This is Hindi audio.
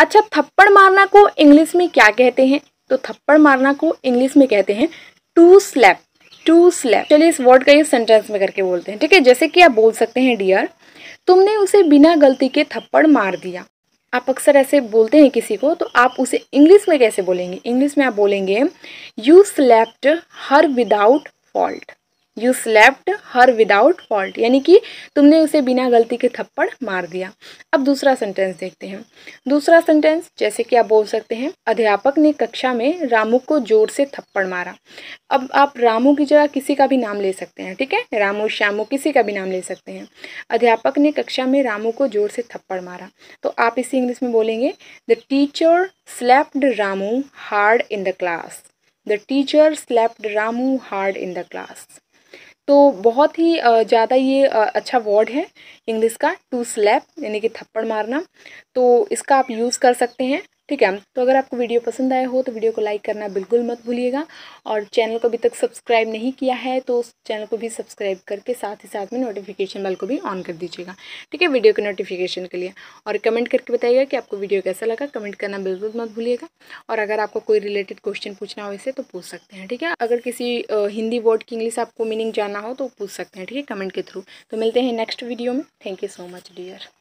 अच्छा थप्पड़ मारना को इंग्लिश में क्या कहते हैं तो थप्पड़ मारना को इंग्लिश में कहते हैं टू स्लैप टू स्लैप चलिए इस वर्ड का ये सेंटेंस में करके बोलते हैं ठीक है जैसे कि आप बोल सकते हैं डियर तुमने उसे बिना गलती के थप्पड़ मार दिया आप अक्सर ऐसे बोलते हैं किसी को तो आप उसे इंग्लिश में कैसे बोलेंगे इंग्लिश में आप बोलेंगे you slapped her without fault you slapped her without fault यानी कि तुमने उसे बिना गलती के थप्पड़ मार दिया अब दूसरा सेंटेंस देखते हैं दूसरा सेंटेंस जैसे कि आप बोल सकते हैं अध्यापक ने कक्षा में रामू को जोर से थप्पड़ मारा अब आप रामू की जगह किसी का भी नाम ले सकते हैं ठीक है रामू श्यामू किसी का भी नाम ले सकते हैं अध्यापक ने कक्षा में रामू को जोर से थप्पड़ मारा तो आप इसी इंग्लिश में बोलेंगे the teacher slapped Ramu hard in the class the teacher slapped Ramu hard in the class तो बहुत ही ज़्यादा ये अच्छा वर्ड है इंग्लिश का टू स्लैप यानी कि थप्पड़ मारना तो इसका आप यूज़ कर सकते हैं ठीक है तो अगर आपको वीडियो पसंद आया हो तो वीडियो को लाइक करना बिल्कुल मत भूलिएगा और चैनल को अभी तक सब्सक्राइब नहीं किया है तो उस चैनल को भी सब्सक्राइब करके साथ ही साथ में नोटिफिकेशन बेल को भी ऑन कर दीजिएगा ठीक है वीडियो के नोटिफिकेशन के लिए और कमेंट करके बताइएगा कि आपको वीडियो कैसा लगा कमेंट करना बिल्कुल मत भूलिएगा और अगर आपको कोई रिलेटेड क्वेश्चन पूछना हो इसे तो पूछ सकते हैं ठीक है अगर किसी हिंदी वर्ड की इंग्लिश आपको मीनिंग जानना हो तो पूछ सकते हैं ठीक है कमेंट के थ्रू तो मिलते हैं नेक्स्ट वीडियो में thank you so much dear